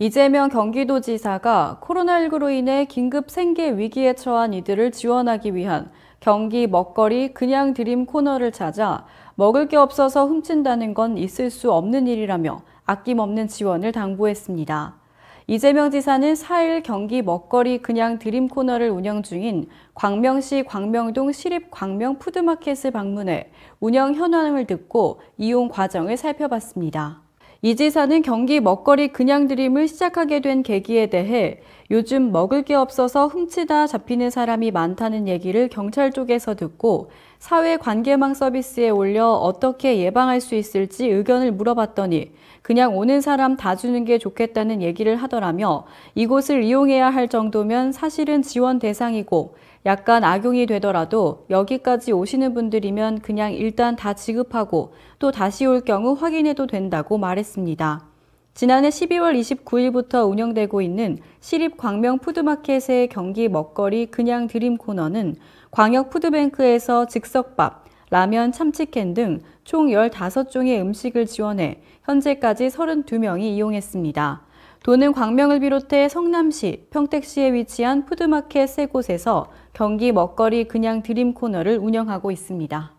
이재명 경기도지사가 코로나19로 인해 긴급 생계 위기에 처한 이들을 지원하기 위한 경기 먹거리 그냥 드림 코너를 찾아 먹을 게 없어서 훔친다는 건 있을 수 없는 일이라며 아낌없는 지원을 당부했습니다. 이재명 지사는 4일 경기 먹거리 그냥 드림 코너를 운영 중인 광명시 광명동 시립 광명 푸드마켓을 방문해 운영 현황을 듣고 이용 과정을 살펴봤습니다. 이 지사는 경기 먹거리 그냥 드림을 시작하게 된 계기에 대해 요즘 먹을 게 없어서 훔치다 잡히는 사람이 많다는 얘기를 경찰 쪽에서 듣고 사회 관계망 서비스에 올려 어떻게 예방할 수 있을지 의견을 물어봤더니 그냥 오는 사람 다 주는 게 좋겠다는 얘기를 하더라며 이곳을 이용해야 할 정도면 사실은 지원 대상이고 약간 악용이 되더라도 여기까지 오시는 분들이면 그냥 일단 다 지급하고 또 다시 올 경우 확인해도 된다고 말했습니다. 지난해 12월 29일부터 운영되고 있는 시립 광명 푸드마켓의 경기 먹거리 그냥 드림 코너는 광역 푸드뱅크에서 즉석밥, 라면, 참치캔 등 총 15종의 음식을 지원해 현재까지 32명이 이용했습니다. 도는 광명을 비롯해 성남시, 평택시에 위치한 푸드마켓 세 곳에서 경기 먹거리 그냥 드림 코너를 운영하고 있습니다.